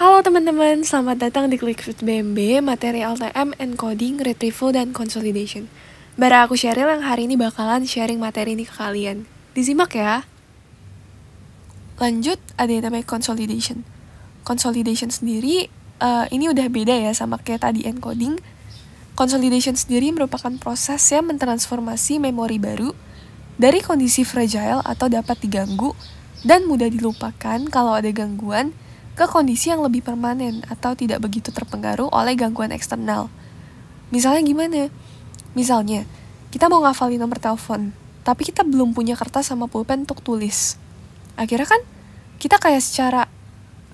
Halo teman-teman, selamat datang di ClickFit BMB, materi LTM, encoding, retrieval, dan consolidation. Bara aku Sheryl yang hari ini bakalan sharing materi ini ke kalian. Disimak ya! Lanjut, ada yang namanya consolidation. Consolidation sendiri, uh, ini udah beda ya sama kayak tadi encoding. Consolidation sendiri merupakan proses yang mentransformasi memori baru dari kondisi fragile atau dapat diganggu dan mudah dilupakan kalau ada gangguan ke kondisi yang lebih permanen atau tidak begitu terpengaruh oleh gangguan eksternal. Misalnya gimana? Misalnya, kita mau ngafalin nomor telepon, tapi kita belum punya kertas sama pulpen untuk tulis. Akhirnya kan kita kayak secara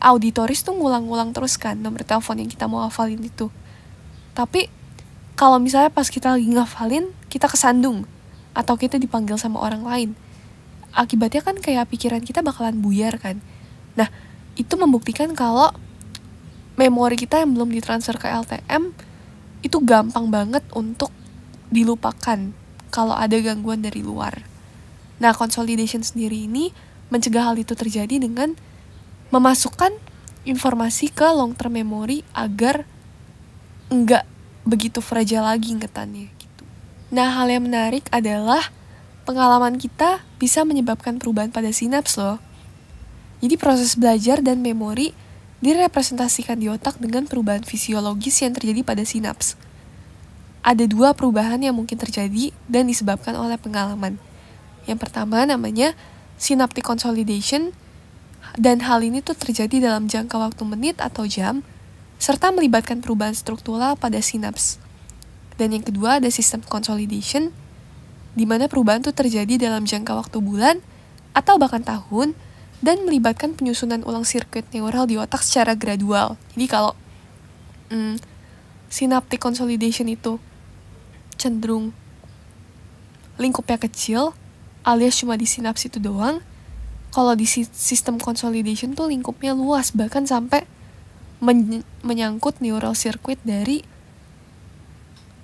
auditoris tuh ngulang-ngulang terus kan nomor telepon yang kita mau ngafalin itu. Tapi kalau misalnya pas kita lagi ngafalin, kita kesandung atau kita dipanggil sama orang lain. Akibatnya kan kayak pikiran kita bakalan buyar kan. Nah, itu membuktikan kalau memori kita yang belum ditransfer ke LTM itu gampang banget untuk dilupakan kalau ada gangguan dari luar. Nah, consolidation sendiri ini mencegah hal itu terjadi dengan memasukkan informasi ke long term memory agar nggak begitu fragile lagi ingetannya gitu. Nah, hal yang menarik adalah pengalaman kita bisa menyebabkan perubahan pada sinaps loh. Jadi proses belajar dan memori direpresentasikan di otak dengan perubahan fisiologis yang terjadi pada sinaps. Ada dua perubahan yang mungkin terjadi dan disebabkan oleh pengalaman. Yang pertama namanya synaptic consolidation dan hal ini tuh terjadi dalam jangka waktu menit atau jam serta melibatkan perubahan struktural pada sinaps. Dan yang kedua ada sistem consolidation di mana perubahan tuh terjadi dalam jangka waktu bulan atau bahkan tahun dan melibatkan penyusunan ulang sirkuit neural di otak secara gradual. Jadi kalau hmm, synaptic consolidation itu cenderung lingkupnya kecil, alias cuma di sinaps itu doang, kalau di sistem consolidation tuh lingkupnya luas, bahkan sampai men menyangkut neural circuit dari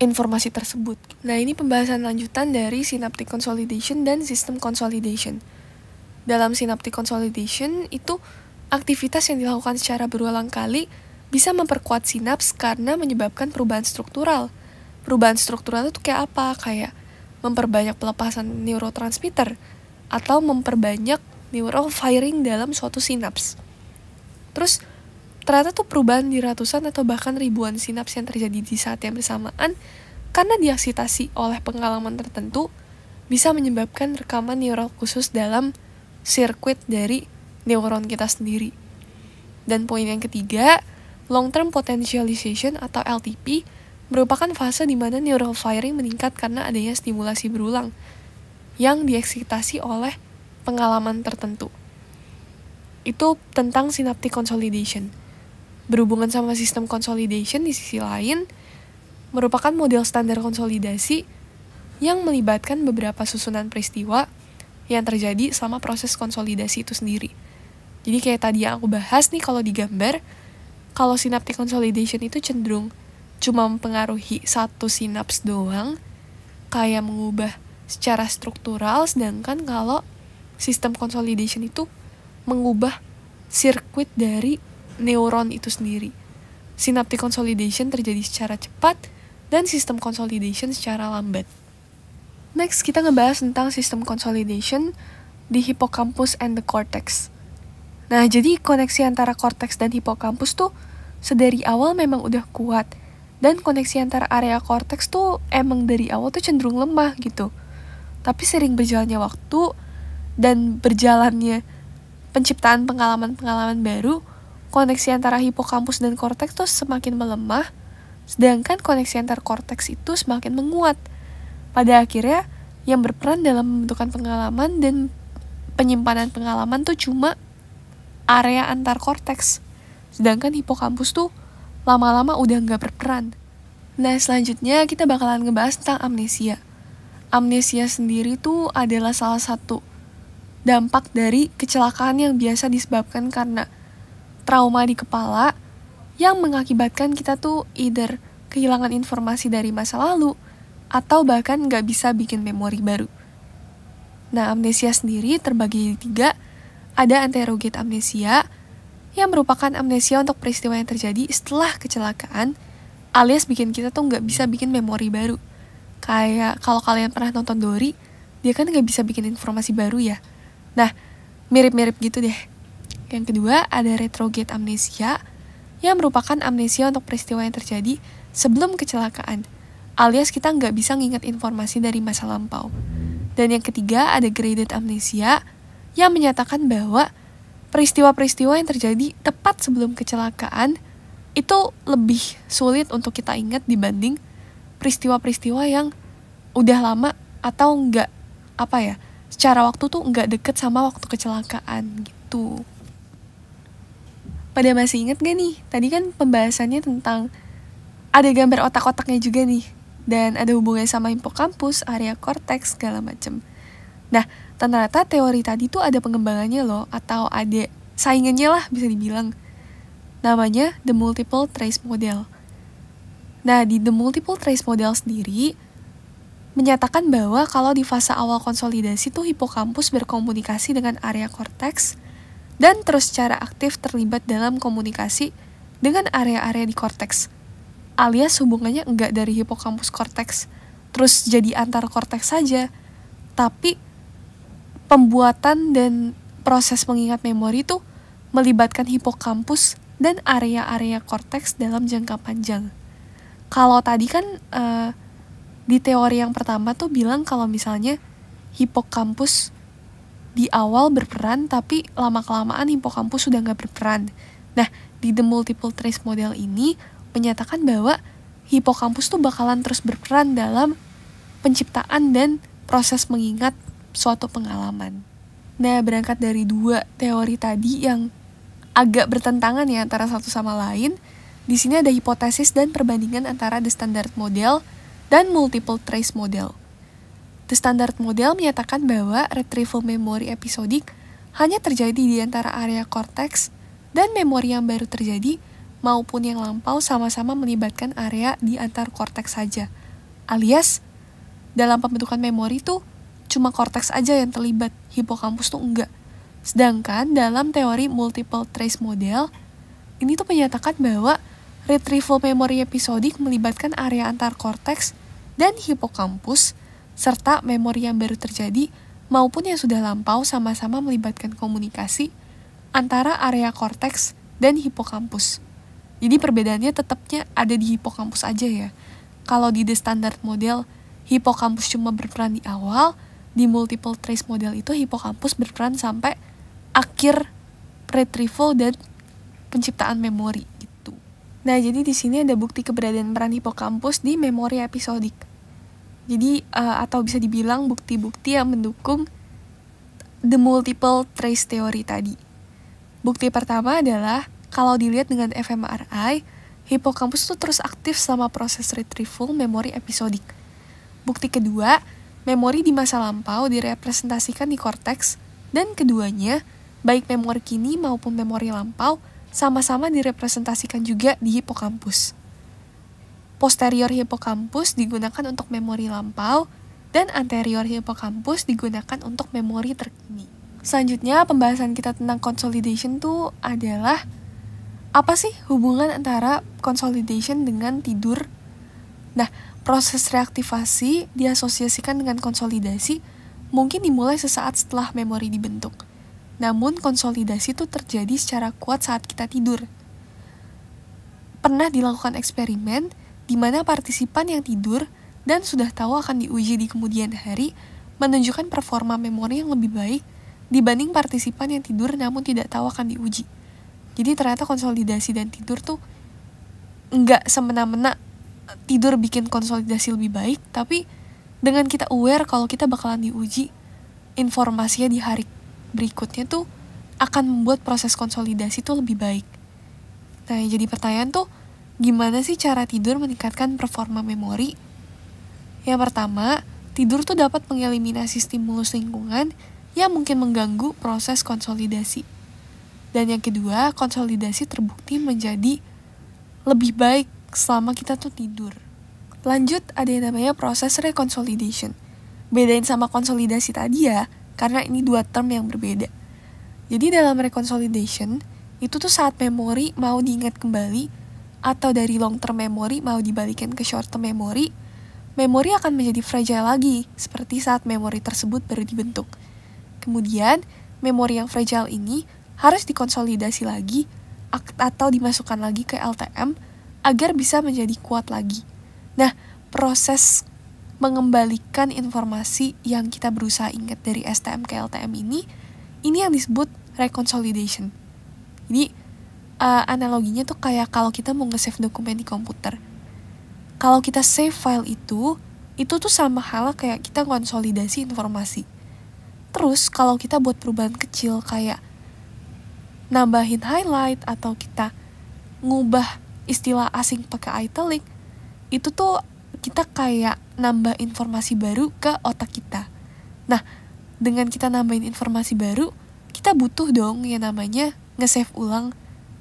informasi tersebut. Nah, ini pembahasan lanjutan dari synaptic consolidation dan sistem consolidation. Dalam synaptic consolidation itu aktivitas yang dilakukan secara berulang kali bisa memperkuat sinaps karena menyebabkan perubahan struktural. Perubahan struktural itu kayak apa? Kayak memperbanyak pelepasan neurotransmitter atau memperbanyak neural firing dalam suatu sinaps. Terus ternyata tuh perubahan di ratusan atau bahkan ribuan sinaps yang terjadi di saat yang bersamaan karena diaksitasi oleh pengalaman tertentu bisa menyebabkan rekaman neural khusus dalam sirkuit dari neuron kita sendiri. Dan poin yang ketiga, long term potentialization atau LTP merupakan fase di mana neural firing meningkat karena adanya stimulasi berulang yang dieksitasi oleh pengalaman tertentu. Itu tentang synaptic consolidation. Berhubungan sama sistem consolidation di sisi lain, merupakan model standar konsolidasi yang melibatkan beberapa susunan peristiwa yang terjadi selama proses konsolidasi itu sendiri. Jadi kayak tadi yang aku bahas nih kalau digambar, kalau synaptic consolidation itu cenderung cuma mempengaruhi satu sinaps doang, kayak mengubah secara struktural, sedangkan kalau sistem consolidation itu mengubah sirkuit dari neuron itu sendiri. Synaptic consolidation terjadi secara cepat dan sistem consolidation secara lambat. Next, kita ngebahas tentang sistem consolidation di hippocampus and the cortex. Nah, jadi koneksi antara cortex dan hippocampus tuh sedari awal memang udah kuat. Dan koneksi antara area cortex tuh emang dari awal tuh cenderung lemah gitu. Tapi sering berjalannya waktu dan berjalannya penciptaan pengalaman-pengalaman baru, koneksi antara hippocampus dan cortex tuh semakin melemah, sedangkan koneksi antar cortex itu semakin menguat. Pada akhirnya, yang berperan dalam pembentukan pengalaman dan penyimpanan pengalaman tuh cuma area antar korteks. Sedangkan hipokampus tuh lama-lama udah nggak berperan. Nah, selanjutnya kita bakalan ngebahas tentang amnesia. Amnesia sendiri tuh adalah salah satu dampak dari kecelakaan yang biasa disebabkan karena trauma di kepala yang mengakibatkan kita tuh either kehilangan informasi dari masa lalu, atau bahkan nggak bisa bikin memori baru. Nah, amnesia sendiri terbagi tiga. Ada anterogate amnesia, yang merupakan amnesia untuk peristiwa yang terjadi setelah kecelakaan, alias bikin kita tuh nggak bisa bikin memori baru. Kayak kalau kalian pernah nonton Dory, dia kan nggak bisa bikin informasi baru ya. Nah, mirip-mirip gitu deh. Yang kedua, ada retrograde amnesia, yang merupakan amnesia untuk peristiwa yang terjadi sebelum kecelakaan alias kita nggak bisa ngingat informasi dari masa lampau. Dan yang ketiga ada graded amnesia yang menyatakan bahwa peristiwa-peristiwa yang terjadi tepat sebelum kecelakaan itu lebih sulit untuk kita ingat dibanding peristiwa-peristiwa yang udah lama atau nggak apa ya secara waktu tuh nggak deket sama waktu kecelakaan gitu. Pada masih ingat gak nih? Tadi kan pembahasannya tentang ada gambar otak-otaknya juga nih dan ada hubungannya sama hipokampus, area korteks segala macem. Nah, ternyata teori tadi tuh ada pengembangannya loh atau ada saingannya lah bisa dibilang. Namanya the multiple trace model. Nah, di the multiple trace model sendiri menyatakan bahwa kalau di fase awal konsolidasi tuh hipokampus berkomunikasi dengan area korteks dan terus secara aktif terlibat dalam komunikasi dengan area-area di korteks alias hubungannya enggak dari hipokampus korteks terus jadi antar korteks saja tapi pembuatan dan proses mengingat memori itu melibatkan hipokampus dan area-area korteks dalam jangka panjang kalau tadi kan uh, di teori yang pertama tuh bilang kalau misalnya hipokampus di awal berperan tapi lama kelamaan hipokampus sudah nggak berperan. Nah, di the multiple trace model ini menyatakan bahwa hipokampus tuh bakalan terus berperan dalam penciptaan dan proses mengingat suatu pengalaman. Nah, berangkat dari dua teori tadi yang agak bertentangan ya antara satu sama lain, di sini ada hipotesis dan perbandingan antara the standard model dan multiple trace model. The standard model menyatakan bahwa retrieval memory episodik hanya terjadi di antara area korteks dan memori yang baru terjadi maupun yang lampau sama-sama melibatkan area di antar korteks saja. Alias, dalam pembentukan memori itu cuma korteks aja yang terlibat, hipokampus tuh enggak. Sedangkan dalam teori multiple trace model, ini tuh menyatakan bahwa retrieval memori episodik melibatkan area antar korteks dan hipokampus, serta memori yang baru terjadi maupun yang sudah lampau sama-sama melibatkan komunikasi antara area korteks dan hipokampus. Jadi perbedaannya tetapnya ada di hipokampus aja ya. Kalau di the standard model, hipokampus cuma berperan di awal, di multiple trace model itu hipokampus berperan sampai akhir retrieval dan penciptaan memori gitu. Nah, jadi di sini ada bukti keberadaan peran hipokampus di memori episodik. Jadi uh, atau bisa dibilang bukti-bukti yang mendukung the multiple trace theory tadi. Bukti pertama adalah kalau dilihat dengan fMRI, hipokampus itu terus aktif selama proses retrieval memori episodik. Bukti kedua, memori di masa lampau direpresentasikan di korteks, dan keduanya, baik memori kini maupun memori lampau, sama-sama direpresentasikan juga di hipokampus. Posterior hipokampus digunakan untuk memori lampau, dan anterior hipokampus digunakan untuk memori terkini. Selanjutnya, pembahasan kita tentang consolidation tuh adalah apa sih hubungan antara consolidation dengan tidur? Nah, proses reaktivasi diasosiasikan dengan konsolidasi mungkin dimulai sesaat setelah memori dibentuk. Namun, konsolidasi itu terjadi secara kuat saat kita tidur. Pernah dilakukan eksperimen di mana partisipan yang tidur dan sudah tahu akan diuji di kemudian hari menunjukkan performa memori yang lebih baik dibanding partisipan yang tidur namun tidak tahu akan diuji jadi ternyata konsolidasi dan tidur tuh nggak semena-mena tidur bikin konsolidasi lebih baik tapi dengan kita aware kalau kita bakalan diuji informasinya di hari berikutnya tuh akan membuat proses konsolidasi tuh lebih baik. Nah, yang jadi pertanyaan tuh gimana sih cara tidur meningkatkan performa memori? Yang pertama, tidur tuh dapat mengeliminasi stimulus lingkungan yang mungkin mengganggu proses konsolidasi. Dan yang kedua, konsolidasi terbukti menjadi lebih baik selama kita tuh tidur. Lanjut, ada yang namanya proses reconsolidation. Bedain sama konsolidasi tadi ya, karena ini dua term yang berbeda. Jadi dalam reconsolidation, itu tuh saat memori mau diingat kembali, atau dari long term memory mau dibalikin ke short term memory, memori akan menjadi fragile lagi, seperti saat memori tersebut baru dibentuk. Kemudian, memori yang fragile ini harus dikonsolidasi lagi atau dimasukkan lagi ke LTM agar bisa menjadi kuat lagi. Nah, proses mengembalikan informasi yang kita berusaha ingat dari STM ke LTM ini, ini yang disebut reconsolidation. Jadi, uh, analoginya tuh kayak kalau kita mau nge-save dokumen di komputer. Kalau kita save file itu, itu tuh sama halnya kayak kita konsolidasi informasi. Terus, kalau kita buat perubahan kecil kayak nambahin highlight atau kita ngubah istilah asing pakai italic itu tuh kita kayak nambah informasi baru ke otak kita. Nah, dengan kita nambahin informasi baru, kita butuh dong yang namanya nge-save ulang.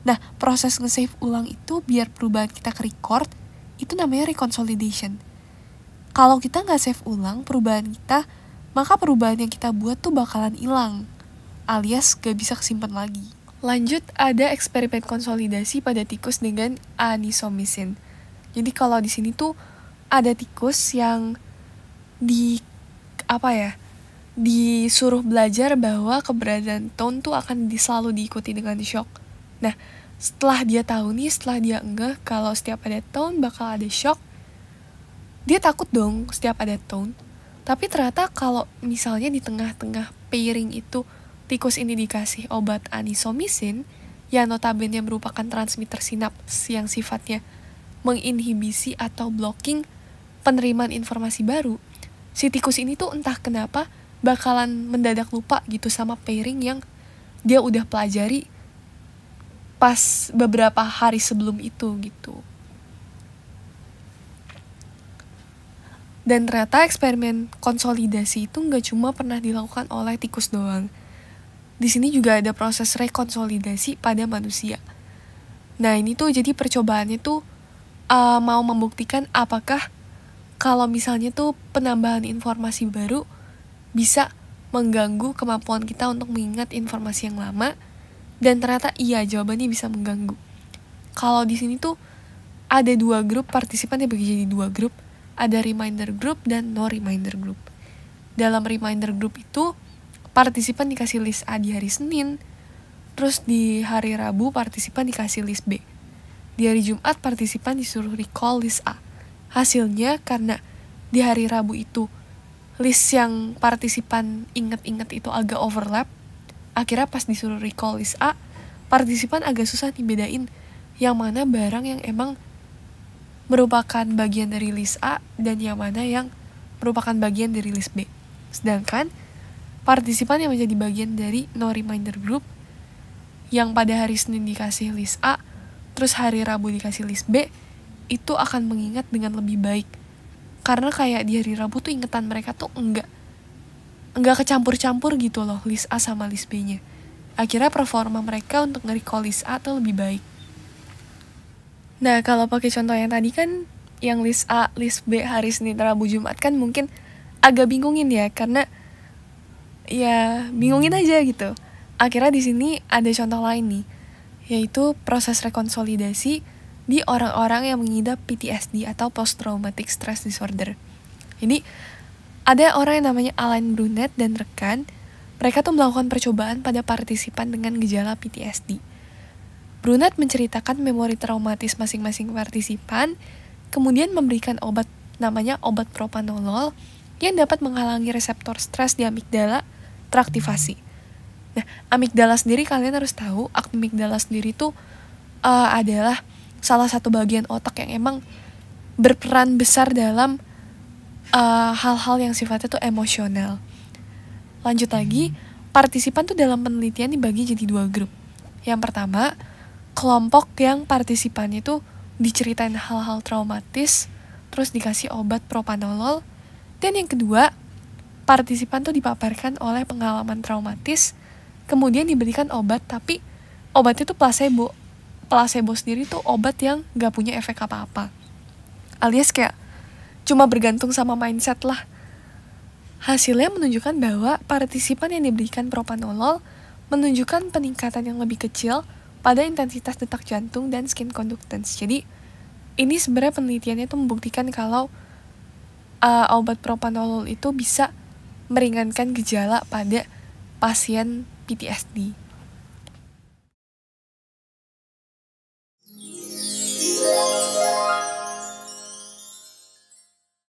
Nah, proses nge-save ulang itu biar perubahan kita ke record, itu namanya reconsolidation. Kalau kita nggak save ulang perubahan kita, maka perubahan yang kita buat tuh bakalan hilang, alias gak bisa kesimpan lagi. Lanjut ada eksperimen konsolidasi pada tikus dengan anisomisin. Jadi kalau di sini tuh ada tikus yang di apa ya? disuruh belajar bahwa keberadaan tone tuh akan selalu diikuti dengan shock. Nah, setelah dia tahu nih, setelah dia enggak kalau setiap ada tone bakal ada shock, dia takut dong setiap ada tone. Tapi ternyata kalau misalnya di tengah-tengah pairing itu tikus ini dikasih obat anisomisin yang notabene merupakan transmitter sinaps yang sifatnya menginhibisi atau blocking penerimaan informasi baru, si tikus ini tuh entah kenapa bakalan mendadak lupa gitu sama pairing yang dia udah pelajari pas beberapa hari sebelum itu gitu. Dan ternyata eksperimen konsolidasi itu nggak cuma pernah dilakukan oleh tikus doang di sini juga ada proses rekonsolidasi pada manusia. Nah ini tuh jadi percobaannya tuh uh, mau membuktikan apakah kalau misalnya tuh penambahan informasi baru bisa mengganggu kemampuan kita untuk mengingat informasi yang lama dan ternyata iya jawabannya bisa mengganggu. Kalau di sini tuh ada dua grup partisipan yang bagi jadi dua grup, ada reminder group dan no reminder group. Dalam reminder group itu partisipan dikasih list A di hari Senin, terus di hari Rabu partisipan dikasih list B. Di hari Jumat partisipan disuruh recall list A. Hasilnya karena di hari Rabu itu list yang partisipan inget-inget itu agak overlap, akhirnya pas disuruh recall list A, partisipan agak susah dibedain yang mana barang yang emang merupakan bagian dari list A dan yang mana yang merupakan bagian dari list B. Sedangkan partisipan yang menjadi bagian dari no reminder group yang pada hari Senin dikasih list A, terus hari Rabu dikasih list B, itu akan mengingat dengan lebih baik. Karena kayak di hari Rabu tuh ingetan mereka tuh enggak enggak kecampur-campur gitu loh list A sama list B-nya. Akhirnya performa mereka untuk nge-recall list A tuh lebih baik. Nah, kalau pakai contoh yang tadi kan yang list A, list B hari Senin, Rabu, Jumat kan mungkin agak bingungin ya karena ya bingungin aja gitu akhirnya di sini ada contoh lain nih yaitu proses rekonsolidasi di orang-orang yang mengidap PTSD atau post traumatic stress disorder. ini ada orang yang namanya Alan Brunet dan rekan, mereka tuh melakukan percobaan pada partisipan dengan gejala PTSD. Brunet menceritakan memori traumatis masing-masing partisipan, kemudian memberikan obat namanya obat propanolol yang dapat menghalangi reseptor stres di amigdala teraktivasi. Nah, amigdala sendiri kalian harus tahu, amigdala sendiri itu uh, eh, adalah salah satu bagian otak yang emang berperan besar dalam eh, hal-hal uh, yang sifatnya tuh emosional. Lanjut lagi, hmm. partisipan tuh dalam penelitian dibagi jadi dua grup. Yang pertama, kelompok yang partisipannya tuh diceritain hal-hal traumatis, terus dikasih obat propanolol. Dan yang kedua, partisipan tuh dipaparkan oleh pengalaman traumatis, kemudian diberikan obat, tapi obat itu placebo. Placebo sendiri tuh obat yang gak punya efek apa-apa. Alias kayak cuma bergantung sama mindset lah. Hasilnya menunjukkan bahwa partisipan yang diberikan propanolol menunjukkan peningkatan yang lebih kecil pada intensitas detak jantung dan skin conductance. Jadi, ini sebenarnya penelitiannya itu membuktikan kalau uh, obat propanolol itu bisa meringankan gejala pada pasien PTSD. Thank